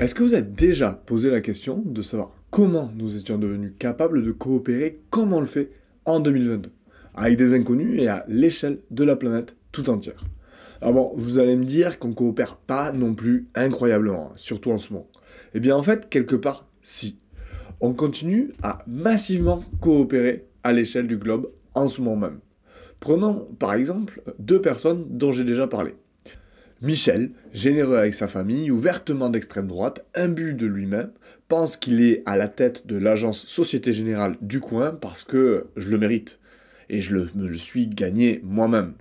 Est-ce que vous êtes déjà posé la question de savoir comment nous étions devenus capables de coopérer comme on le fait en 2022, avec des inconnus et à l'échelle de la planète tout entière Alors bon, vous allez me dire qu'on coopère pas non plus incroyablement, hein, surtout en ce moment. Eh bien en fait, quelque part, si. On continue à massivement coopérer à l'échelle du globe en ce moment même. Prenons par exemple deux personnes dont j'ai déjà parlé. Michel, généreux avec sa famille, ouvertement d'extrême droite, imbu de lui-même, pense qu'il est à la tête de l'agence Société Générale du coin parce que je le mérite et je me le suis gagné moi-même.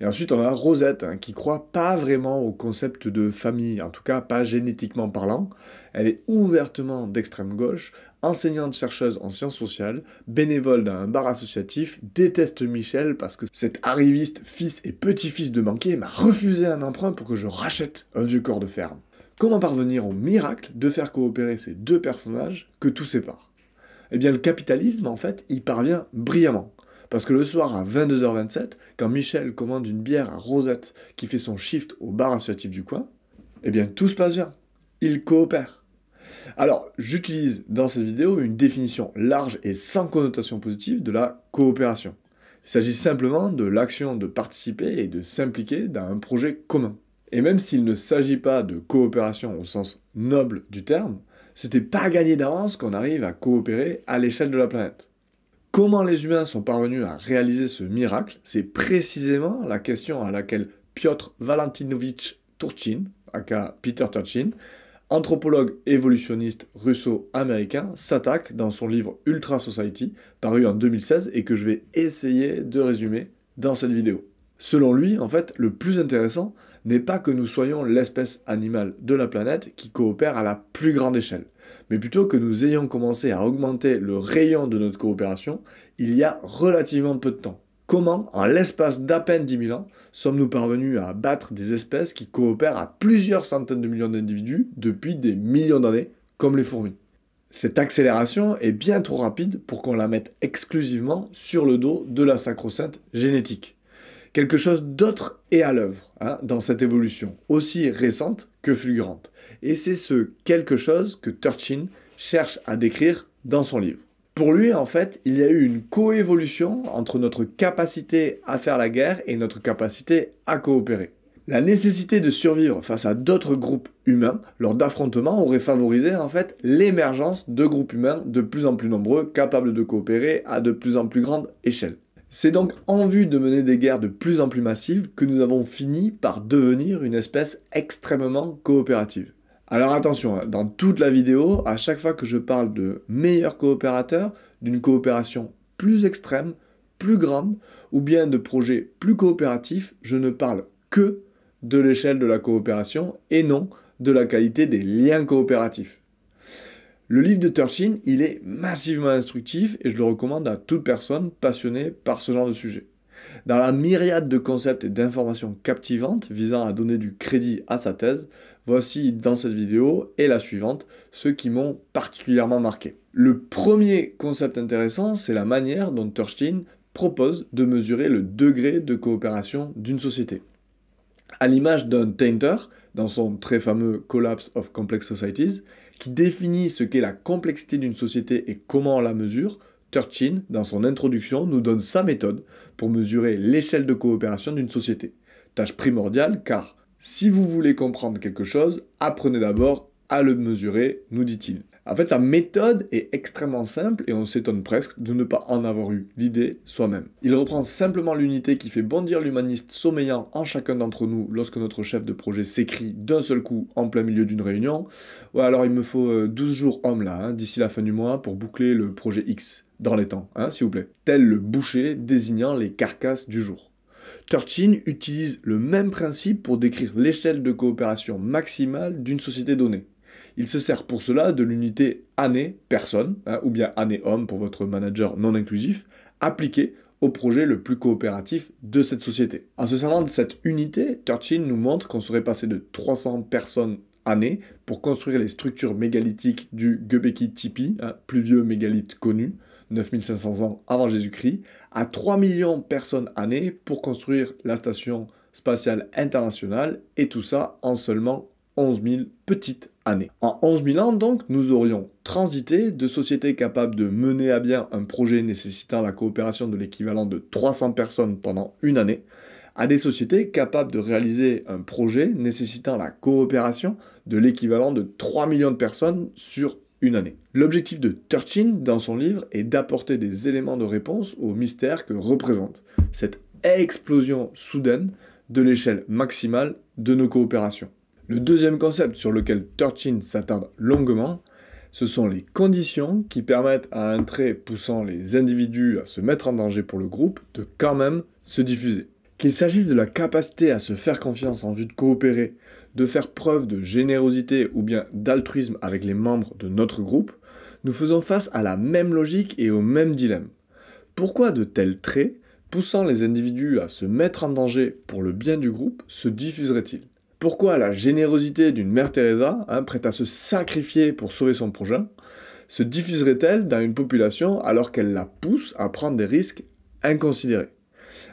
Et ensuite, on a Rosette, hein, qui croit pas vraiment au concept de famille, en tout cas pas génétiquement parlant. Elle est ouvertement d'extrême gauche, enseignante-chercheuse en sciences sociales, bénévole d'un bar associatif, déteste Michel parce que cet arriviste, fils et petit-fils de banquier, m'a refusé un emprunt pour que je rachète un vieux corps de ferme. Comment parvenir au miracle de faire coopérer ces deux personnages que tout sépare Eh bien, le capitalisme, en fait, il parvient brillamment. Parce que le soir à 22h27, quand Michel commande une bière à Rosette qui fait son shift au bar associatif du coin, eh bien tout se passe bien. Il coopère. Alors, j'utilise dans cette vidéo une définition large et sans connotation positive de la coopération. Il s'agit simplement de l'action de participer et de s'impliquer dans un projet commun. Et même s'il ne s'agit pas de coopération au sens noble du terme, c'était pas gagné d'avance qu'on arrive à coopérer à l'échelle de la planète. Comment les humains sont parvenus à réaliser ce miracle C'est précisément la question à laquelle Piotr Valentinovich Turchin, aka Peter Turchin, anthropologue évolutionniste russo-américain, s'attaque dans son livre Ultra Society, paru en 2016 et que je vais essayer de résumer dans cette vidéo. Selon lui, en fait, le plus intéressant n'est pas que nous soyons l'espèce animale de la planète qui coopère à la plus grande échelle. Mais plutôt que nous ayons commencé à augmenter le rayon de notre coopération, il y a relativement peu de temps. Comment, en l'espace d'à peine 10 000 ans, sommes-nous parvenus à battre des espèces qui coopèrent à plusieurs centaines de millions d'individus depuis des millions d'années, comme les fourmis Cette accélération est bien trop rapide pour qu'on la mette exclusivement sur le dos de la sacro-sainte génétique quelque chose d'autre est à l'œuvre hein, dans cette évolution, aussi récente que fulgurante. Et c'est ce quelque chose que Turchin cherche à décrire dans son livre. Pour lui, en fait, il y a eu une coévolution entre notre capacité à faire la guerre et notre capacité à coopérer. La nécessité de survivre face à d'autres groupes humains lors d'affrontements aurait favorisé en fait l'émergence de groupes humains de plus en plus nombreux capables de coopérer à de plus en plus grande échelle. C'est donc en vue de mener des guerres de plus en plus massives que nous avons fini par devenir une espèce extrêmement coopérative. Alors attention, hein, dans toute la vidéo, à chaque fois que je parle de meilleurs coopérateurs, d'une coopération plus extrême, plus grande, ou bien de projets plus coopératifs, je ne parle que de l'échelle de la coopération et non de la qualité des liens coopératifs. Le livre de Turchin, il est massivement instructif et je le recommande à toute personne passionnée par ce genre de sujet. Dans la myriade de concepts et d'informations captivantes visant à donner du crédit à sa thèse, voici dans cette vidéo et la suivante ceux qui m'ont particulièrement marqué. Le premier concept intéressant, c'est la manière dont Turchin propose de mesurer le degré de coopération d'une société. À l'image d'un Tainter, dans son très fameux Collapse of Complex Societies, qui définit ce qu'est la complexité d'une société et comment on la mesure, Turchin, dans son introduction, nous donne sa méthode pour mesurer l'échelle de coopération d'une société. Tâche primordiale car si vous voulez comprendre quelque chose, apprenez d'abord à le mesurer, nous dit-il. En fait, sa méthode est extrêmement simple et on s'étonne presque de ne pas en avoir eu l'idée soi-même. Il reprend simplement l'unité qui fait bondir l'humaniste sommeillant en chacun d'entre nous lorsque notre chef de projet s'écrit d'un seul coup en plein milieu d'une réunion. Ouais, alors il me faut 12 euh, jours homme là, hein, d'ici la fin du mois, pour boucler le projet X, dans les temps, hein, s'il vous plaît. Tel le boucher désignant les carcasses du jour. Turchin utilise le même principe pour décrire l'échelle de coopération maximale d'une société donnée. Il se sert pour cela de l'unité année-personne, hein, ou bien année-homme pour votre manager non inclusif, appliquée au projet le plus coopératif de cette société. En se servant de cette unité, Turchin nous montre qu'on serait passé de 300 personnes années pour construire les structures mégalithiques du Göbekli Tipi, hein, plus vieux mégalithe connu, 9500 ans avant Jésus-Christ, à 3 millions de personnes années pour construire la station spatiale internationale, et tout ça en seulement 11 000 petites années. En 11 000 ans, donc, nous aurions transité de sociétés capables de mener à bien un projet nécessitant la coopération de l'équivalent de 300 personnes pendant une année, à des sociétés capables de réaliser un projet nécessitant la coopération de l'équivalent de 3 millions de personnes sur une année. L'objectif de Turchin dans son livre est d'apporter des éléments de réponse au mystère que représente cette explosion soudaine de l'échelle maximale de nos coopérations. Le deuxième concept sur lequel Turchin s'attarde longuement, ce sont les conditions qui permettent à un trait poussant les individus à se mettre en danger pour le groupe de quand même se diffuser. Qu'il s'agisse de la capacité à se faire confiance en vue de coopérer, de faire preuve de générosité ou bien d'altruisme avec les membres de notre groupe, nous faisons face à la même logique et au même dilemme. Pourquoi de tels traits, poussant les individus à se mettre en danger pour le bien du groupe, se diffuseraient-ils pourquoi la générosité d'une mère Teresa, hein, prête à se sacrifier pour sauver son prochain, se diffuserait-elle dans une population alors qu'elle la pousse à prendre des risques inconsidérés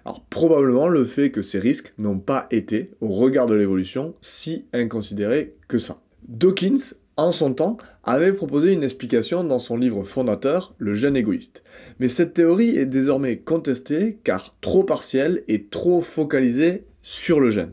Alors probablement le fait que ces risques n'ont pas été, au regard de l'évolution, si inconsidérés que ça. Dawkins, en son temps, avait proposé une explication dans son livre fondateur, Le Gène égoïste. Mais cette théorie est désormais contestée car trop partielle et trop focalisée sur le gène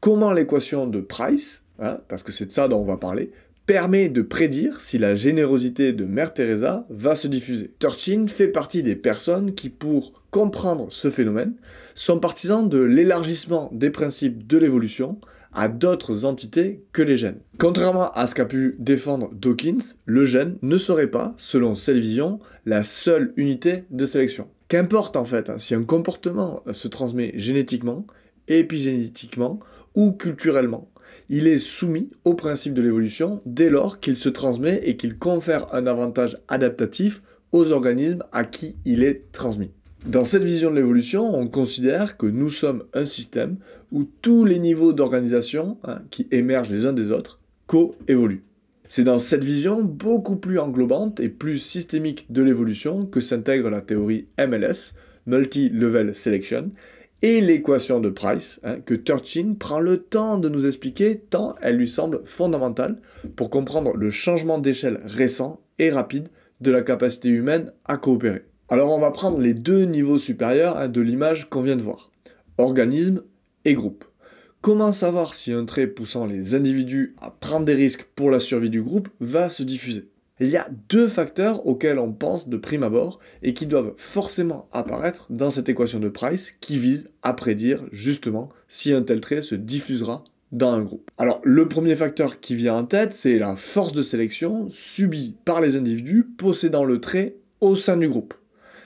comment l'équation de Price, hein, parce que c'est de ça dont on va parler, permet de prédire si la générosité de Mère Teresa va se diffuser. Turchin fait partie des personnes qui, pour comprendre ce phénomène, sont partisans de l'élargissement des principes de l'évolution à d'autres entités que les gènes. Contrairement à ce qu'a pu défendre Dawkins, le gène ne serait pas, selon cette vision, la seule unité de sélection. Qu'importe en fait hein, si un comportement se transmet génétiquement, et épigénétiquement, ou culturellement. Il est soumis au principe de l'évolution dès lors qu'il se transmet et qu'il confère un avantage adaptatif aux organismes à qui il est transmis. Dans cette vision de l'évolution, on considère que nous sommes un système où tous les niveaux d'organisation hein, qui émergent les uns des autres co-évoluent. C'est dans cette vision beaucoup plus englobante et plus systémique de l'évolution que s'intègre la théorie MLS, Multi-Level Selection, et l'équation de Price, hein, que Turchin prend le temps de nous expliquer tant elle lui semble fondamentale pour comprendre le changement d'échelle récent et rapide de la capacité humaine à coopérer. Alors on va prendre les deux niveaux supérieurs hein, de l'image qu'on vient de voir, organisme et groupe. Comment savoir si un trait poussant les individus à prendre des risques pour la survie du groupe va se diffuser il y a deux facteurs auxquels on pense de prime abord et qui doivent forcément apparaître dans cette équation de Price qui vise à prédire justement si un tel trait se diffusera dans un groupe. Alors le premier facteur qui vient en tête, c'est la force de sélection subie par les individus possédant le trait au sein du groupe.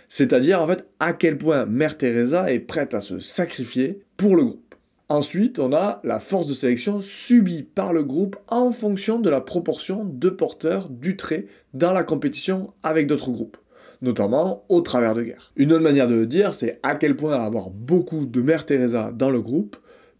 C'est-à-dire en fait à quel point Mère Teresa est prête à se sacrifier pour le groupe. Ensuite, on a la force de sélection subie par le groupe en fonction de la proportion de porteurs du trait dans la compétition avec d'autres groupes, notamment au travers de guerre. Une autre manière de le dire, c'est à quel point avoir beaucoup de Mère Teresa dans le groupe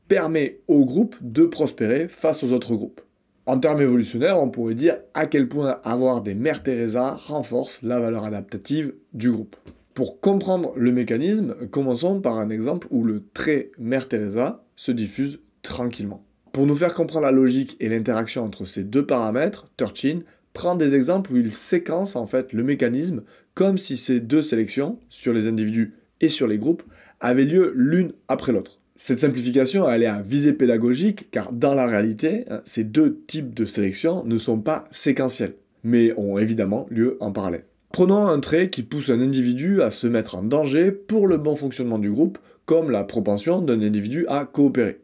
permet au groupe de prospérer face aux autres groupes. En termes évolutionnaires, on pourrait dire à quel point avoir des Mères Teresa renforce la valeur adaptative du groupe. Pour comprendre le mécanisme, commençons par un exemple où le trait Mère Teresa se diffuse tranquillement. Pour nous faire comprendre la logique et l'interaction entre ces deux paramètres, Turchin prend des exemples où il séquence en fait le mécanisme comme si ces deux sélections, sur les individus et sur les groupes, avaient lieu l'une après l'autre. Cette simplification, elle est à visée pédagogique car dans la réalité, hein, ces deux types de sélections ne sont pas séquentielles, mais ont évidemment lieu en parallèle. Prenons un trait qui pousse un individu à se mettre en danger pour le bon fonctionnement du groupe, comme la propension d'un individu à coopérer.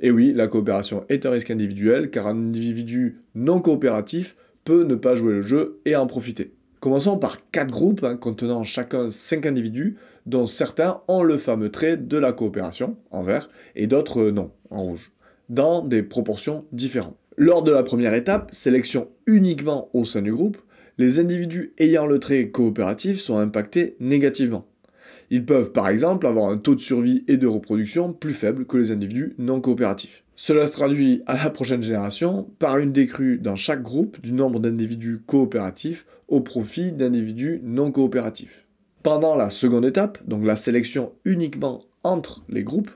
Et oui, la coopération est un risque individuel car un individu non coopératif peut ne pas jouer le jeu et en profiter. Commençons par quatre groupes hein, contenant chacun cinq individus, dont certains ont le fameux trait de la coopération en vert et d'autres euh, non en rouge, dans des proportions différentes. Lors de la première étape, sélection uniquement au sein du groupe, les individus ayant le trait coopératif sont impactés négativement. Ils peuvent par exemple avoir un taux de survie et de reproduction plus faible que les individus non coopératifs. Cela se traduit à la prochaine génération par une décrue dans chaque groupe du nombre d'individus coopératifs au profit d'individus non coopératifs. Pendant la seconde étape, donc la sélection uniquement entre les groupes,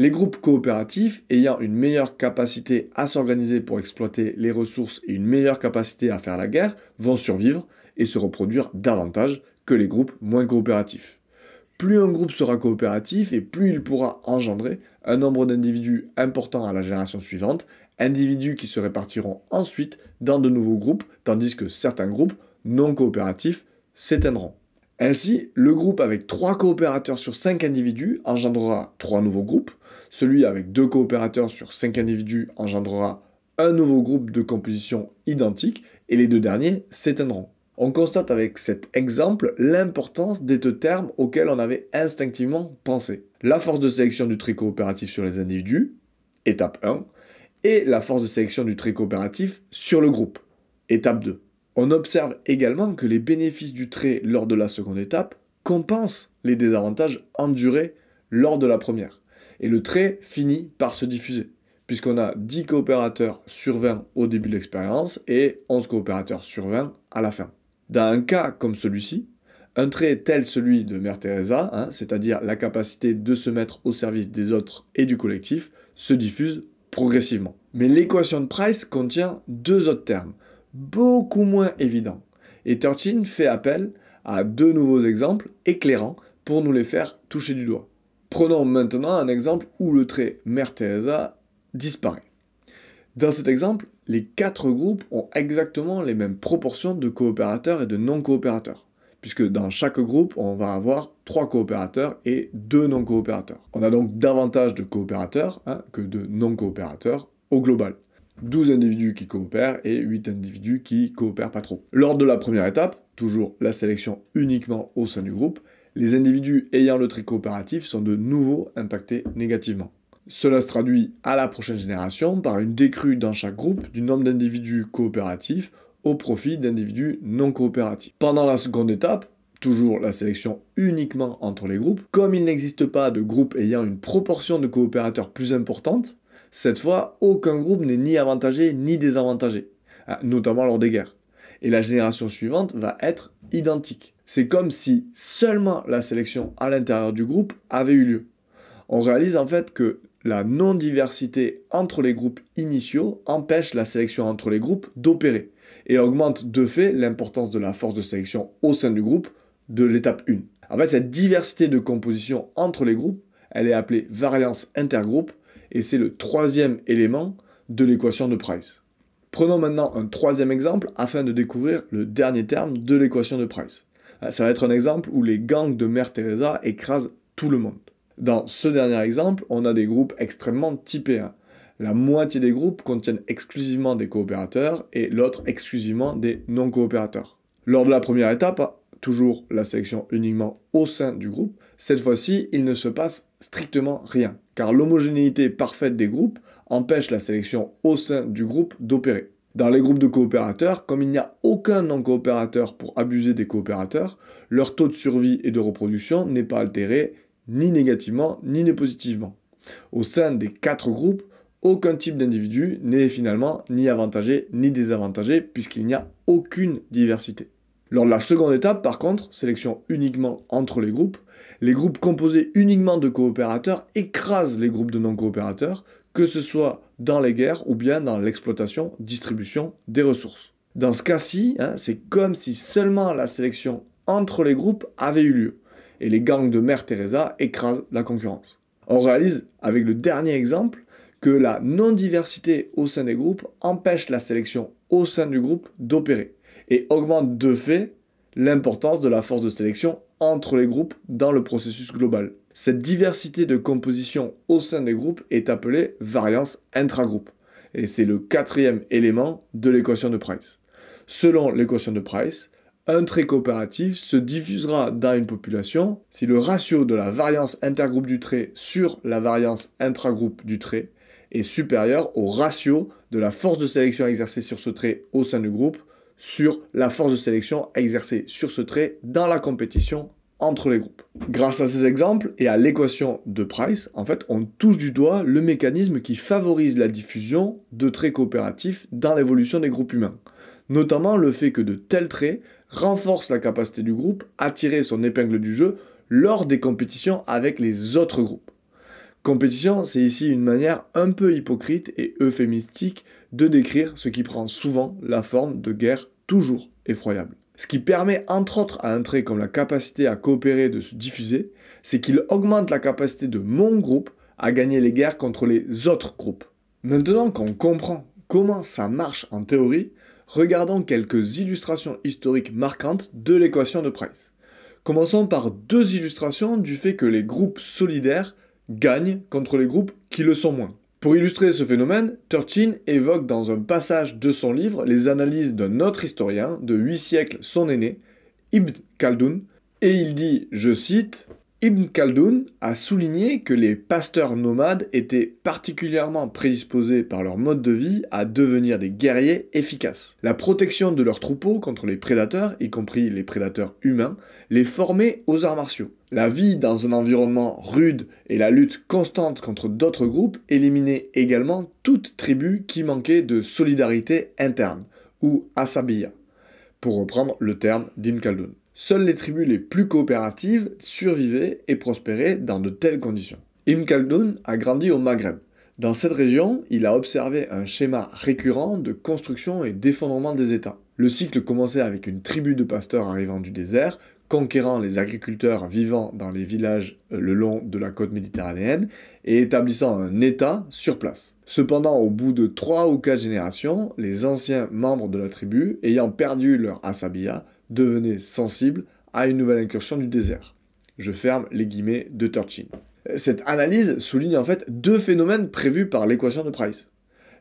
les groupes coopératifs ayant une meilleure capacité à s'organiser pour exploiter les ressources et une meilleure capacité à faire la guerre vont survivre et se reproduire davantage que les groupes moins coopératifs. Plus un groupe sera coopératif et plus il pourra engendrer un nombre d'individus importants à la génération suivante, individus qui se répartiront ensuite dans de nouveaux groupes, tandis que certains groupes non coopératifs s'éteindront. Ainsi, le groupe avec 3 coopérateurs sur 5 individus engendrera 3 nouveaux groupes, celui avec deux coopérateurs sur cinq individus engendrera un nouveau groupe de composition identique et les deux derniers s'éteindront. On constate avec cet exemple l'importance des deux termes auxquels on avait instinctivement pensé. La force de sélection du trait coopératif sur les individus, étape 1, et la force de sélection du trait coopératif sur le groupe, étape 2. On observe également que les bénéfices du trait lors de la seconde étape compensent les désavantages endurés lors de la première. Et le trait finit par se diffuser, puisqu'on a 10 coopérateurs sur 20 au début de l'expérience et 11 coopérateurs sur 20 à la fin. Dans un cas comme celui-ci, un trait tel celui de Mère Teresa, hein, c'est-à-dire la capacité de se mettre au service des autres et du collectif, se diffuse progressivement. Mais l'équation de Price contient deux autres termes, beaucoup moins évidents. Et Turchin fait appel à deux nouveaux exemples éclairants pour nous les faire toucher du doigt. Prenons maintenant un exemple où le trait Mère disparaît. Dans cet exemple, les quatre groupes ont exactement les mêmes proportions de coopérateurs et de non-coopérateurs, puisque dans chaque groupe, on va avoir trois coopérateurs et deux non-coopérateurs. On a donc davantage de coopérateurs hein, que de non-coopérateurs au global. 12 individus qui coopèrent et 8 individus qui coopèrent pas trop. Lors de la première étape, toujours la sélection uniquement au sein du groupe, les individus ayant le trait coopératif sont de nouveau impactés négativement. Cela se traduit à la prochaine génération par une décrue dans chaque groupe du nombre d'individus coopératifs au profit d'individus non coopératifs. Pendant la seconde étape, toujours la sélection uniquement entre les groupes, comme il n'existe pas de groupe ayant une proportion de coopérateurs plus importante, cette fois aucun groupe n'est ni avantagé ni désavantagé, hein, notamment lors des guerres et la génération suivante va être identique. C'est comme si seulement la sélection à l'intérieur du groupe avait eu lieu. On réalise en fait que la non-diversité entre les groupes initiaux empêche la sélection entre les groupes d'opérer et augmente de fait l'importance de la force de sélection au sein du groupe de l'étape 1. En fait, cette diversité de composition entre les groupes, elle est appelée variance intergroupe et c'est le troisième élément de l'équation de Price. Prenons maintenant un troisième exemple afin de découvrir le dernier terme de l'équation de Price. Euh, ça va être un exemple où les gangs de Mère Teresa écrasent tout le monde. Dans ce dernier exemple, on a des groupes extrêmement typés. Hein. La moitié des groupes contiennent exclusivement des coopérateurs et l'autre exclusivement des non-coopérateurs. Lors de la première étape, toujours la sélection uniquement au sein du groupe, cette fois-ci, il ne se passe strictement rien, car l'homogénéité parfaite des groupes empêche la sélection au sein du groupe d'opérer. Dans les groupes de coopérateurs, comme il n'y a aucun non-coopérateur pour abuser des coopérateurs, leur taux de survie et de reproduction n'est pas altéré ni négativement ni positivement. Au sein des quatre groupes, aucun type d'individu n'est finalement ni avantagé ni désavantagé puisqu'il n'y a aucune diversité. Lors de la seconde étape, par contre, sélection uniquement entre les groupes, les groupes composés uniquement de coopérateurs écrasent les groupes de non-coopérateurs, que ce soit dans les guerres ou bien dans l'exploitation, distribution des ressources. Dans ce cas-ci, hein, c'est comme si seulement la sélection entre les groupes avait eu lieu, et les gangs de Mère Teresa écrasent la concurrence. On réalise, avec le dernier exemple, que la non-diversité au sein des groupes empêche la sélection au sein du groupe d'opérer, et augmente de fait l'importance de la force de sélection entre les groupes dans le processus global. Cette diversité de composition au sein des groupes est appelée variance intragroupe. Et c'est le quatrième élément de l'équation de Price. Selon l'équation de Price, un trait coopératif se diffusera dans une population si le ratio de la variance intergroupe du trait sur la variance intragroupe du trait est supérieur au ratio de la force de sélection exercée sur ce trait au sein du groupe sur la force de sélection exercée sur ce trait dans la compétition entre les groupes. Grâce à ces exemples et à l'équation de Price, en fait, on touche du doigt le mécanisme qui favorise la diffusion de traits coopératifs dans l'évolution des groupes humains, notamment le fait que de tels traits renforcent la capacité du groupe à tirer son épingle du jeu lors des compétitions avec les autres groupes. Compétition, c'est ici une manière un peu hypocrite et euphémistique de décrire ce qui prend souvent la forme de guerre toujours effroyable. Ce qui permet entre autres à un trait comme la capacité à coopérer de se diffuser, c'est qu'il augmente la capacité de mon groupe à gagner les guerres contre les autres groupes. Maintenant qu'on comprend comment ça marche en théorie, regardons quelques illustrations historiques marquantes de l'équation de Price. Commençons par deux illustrations du fait que les groupes solidaires gagnent contre les groupes qui le sont moins. Pour illustrer ce phénomène, Turchin évoque dans un passage de son livre les analyses d'un autre historien de 8 siècles son aîné, Ibn Khaldun, et il dit, je cite, Ibn Khaldun a souligné que les pasteurs nomades étaient particulièrement prédisposés par leur mode de vie à devenir des guerriers efficaces. La protection de leurs troupeaux contre les prédateurs, y compris les prédateurs humains, les formait aux arts martiaux. La vie dans un environnement rude et la lutte constante contre d'autres groupes éliminaient également toute tribu qui manquait de solidarité interne, ou asabiya, pour reprendre le terme d'Ibn Khaldun. Seules les tribus les plus coopératives survivaient et prospéraient dans de telles conditions. Ibn Khaldun a grandi au Maghreb. Dans cette région, il a observé un schéma récurrent de construction et d'effondrement des États. Le cycle commençait avec une tribu de pasteurs arrivant du désert, conquérant les agriculteurs vivant dans les villages euh, le long de la côte méditerranéenne et établissant un État sur place. Cependant, au bout de trois ou quatre générations, les anciens membres de la tribu, ayant perdu leur asabiya, devenez sensible à une nouvelle incursion du désert. Je ferme les guillemets de Turchin. Cette analyse souligne en fait deux phénomènes prévus par l'équation de Price.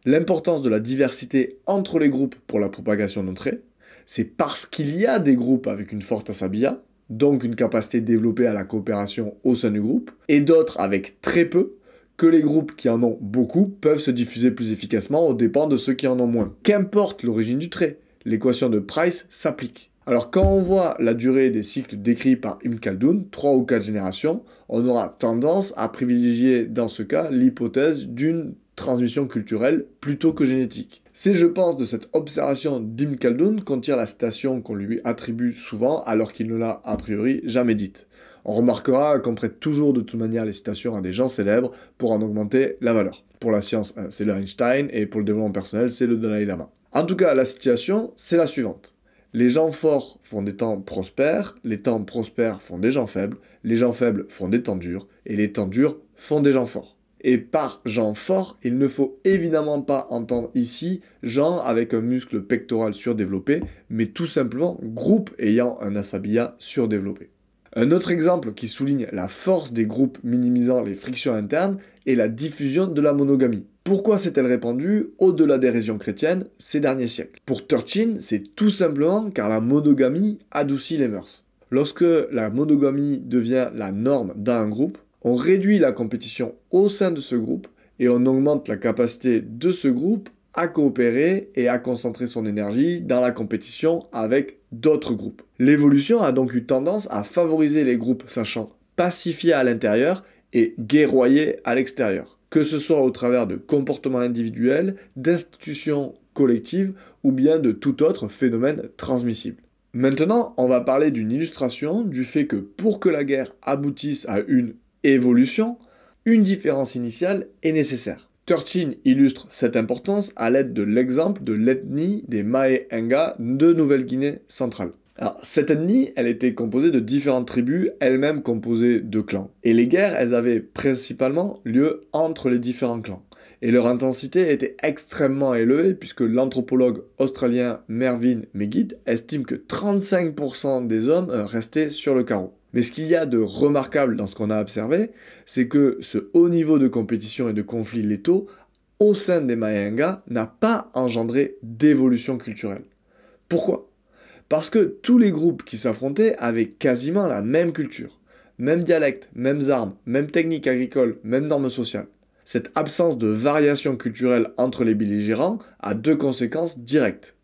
L'importance de la diversité entre les groupes pour la propagation d'un trait, c'est parce qu'il y a des groupes avec une forte asabia, donc une capacité développée à la coopération au sein du groupe, et d'autres avec très peu, que les groupes qui en ont beaucoup peuvent se diffuser plus efficacement aux dépens de ceux qui en ont moins. Qu'importe l'origine du trait, l'équation de Price s'applique. Alors quand on voit la durée des cycles décrits par Im Khaldun, 3 ou 4 générations, on aura tendance à privilégier dans ce cas l'hypothèse d'une transmission culturelle plutôt que génétique. C'est, je pense, de cette observation d'Im Khaldun qu'on tire la citation qu'on lui attribue souvent alors qu'il ne l'a a priori jamais dite. On remarquera qu'on prête toujours de toute manière les citations à des gens célèbres pour en augmenter la valeur. Pour la science, euh, c'est le Einstein et pour le développement personnel, c'est le Dalai Lama. En tout cas, la situation c'est la suivante. Les gens forts font des temps prospères, les temps prospères font des gens faibles, les gens faibles font des temps durs, et les temps durs font des gens forts. Et par gens forts, il ne faut évidemment pas entendre ici gens avec un muscle pectoral surdéveloppé, mais tout simplement groupe ayant un asabia surdéveloppé. Un autre exemple qui souligne la force des groupes minimisant les frictions internes est la diffusion de la monogamie. Pourquoi s'est-elle répandue au-delà des régions chrétiennes ces derniers siècles Pour Turchin, c'est tout simplement car la monogamie adoucit les mœurs. Lorsque la monogamie devient la norme dans un groupe, on réduit la compétition au sein de ce groupe et on augmente la capacité de ce groupe à coopérer et à concentrer son énergie dans la compétition avec d'autres groupes. L'évolution a donc eu tendance à favoriser les groupes sachant pacifier à l'intérieur et guerroyer à l'extérieur, que ce soit au travers de comportements individuels, d'institutions collectives ou bien de tout autre phénomène transmissible. Maintenant, on va parler d'une illustration du fait que pour que la guerre aboutisse à une évolution, une différence initiale est nécessaire. Turchin illustre cette importance à l'aide de l'exemple de l'ethnie des mae de Nouvelle-Guinée centrale. cette ethnie, elle était composée de différentes tribus, elles-mêmes composées de clans. Et les guerres, elles avaient principalement lieu entre les différents clans. Et leur intensité était extrêmement élevée puisque l'anthropologue australien Mervyn Megid estime que 35% des hommes euh, restaient sur le carreau. Mais ce qu'il y a de remarquable dans ce qu'on a observé, c'est que ce haut niveau de compétition et de conflits létaux au sein des Mayengas n'a pas engendré d'évolution culturelle. Pourquoi Parce que tous les groupes qui s'affrontaient avaient quasiment la même culture, même dialecte, mêmes armes, même techniques agricoles, mêmes normes sociales. Cette absence de variation culturelle entre les belligérants a deux conséquences directes.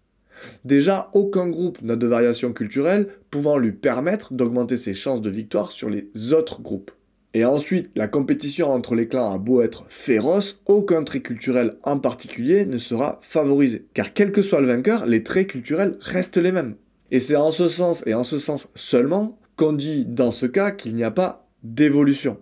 Déjà, aucun groupe n'a de variation culturelle pouvant lui permettre d'augmenter ses chances de victoire sur les autres groupes. Et ensuite, la compétition entre les clans a beau être féroce, aucun trait culturel en particulier ne sera favorisé. Car quel que soit le vainqueur, les traits culturels restent les mêmes. Et c'est en ce sens et en ce sens seulement qu'on dit dans ce cas qu'il n'y a pas d'évolution.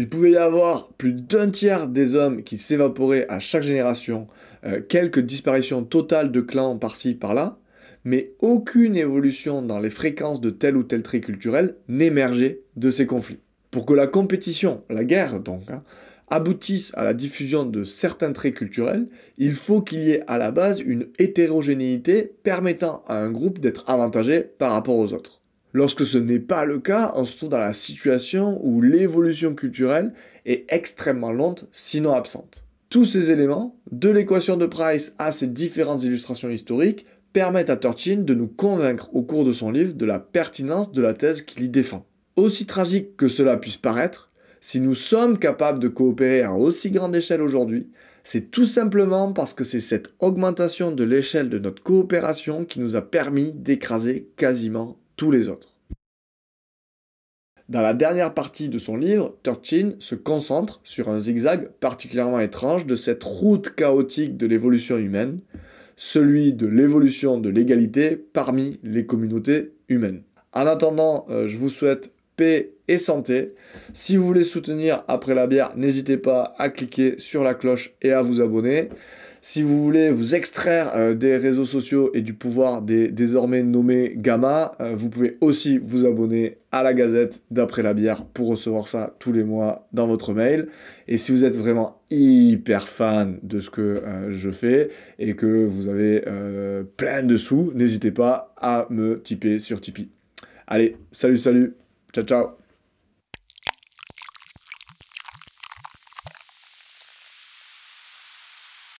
Il pouvait y avoir plus d'un tiers des hommes qui s'évaporaient à chaque génération, euh, quelques disparitions totales de clans par-ci, par-là, mais aucune évolution dans les fréquences de tel ou tel trait culturel n'émergeait de ces conflits. Pour que la compétition, la guerre donc, hein, aboutisse à la diffusion de certains traits culturels, il faut qu'il y ait à la base une hétérogénéité permettant à un groupe d'être avantagé par rapport aux autres. Lorsque ce n'est pas le cas, on se trouve dans la situation où l'évolution culturelle est extrêmement lente, sinon absente. Tous ces éléments, de l'équation de Price à ses différentes illustrations historiques, permettent à Turchin de nous convaincre au cours de son livre de la pertinence de la thèse qu'il y défend. Aussi tragique que cela puisse paraître, si nous sommes capables de coopérer à aussi grande échelle aujourd'hui, c'est tout simplement parce que c'est cette augmentation de l'échelle de notre coopération qui nous a permis d'écraser quasiment les autres. Dans la dernière partie de son livre, Turchin se concentre sur un zigzag particulièrement étrange de cette route chaotique de l'évolution humaine, celui de l'évolution de l'égalité parmi les communautés humaines. En attendant, euh, je vous souhaite paix et santé. Si vous voulez soutenir après la bière, n'hésitez pas à cliquer sur la cloche et à vous abonner. Si vous voulez vous extraire euh, des réseaux sociaux et du pouvoir des désormais nommés Gamma, euh, vous pouvez aussi vous abonner à la Gazette d'après la bière pour recevoir ça tous les mois dans votre mail. Et si vous êtes vraiment hyper fan de ce que euh, je fais et que vous avez plein de sous, n'hésitez pas à me tiper sur Tipeee. Allez, salut, salut, ciao, ciao.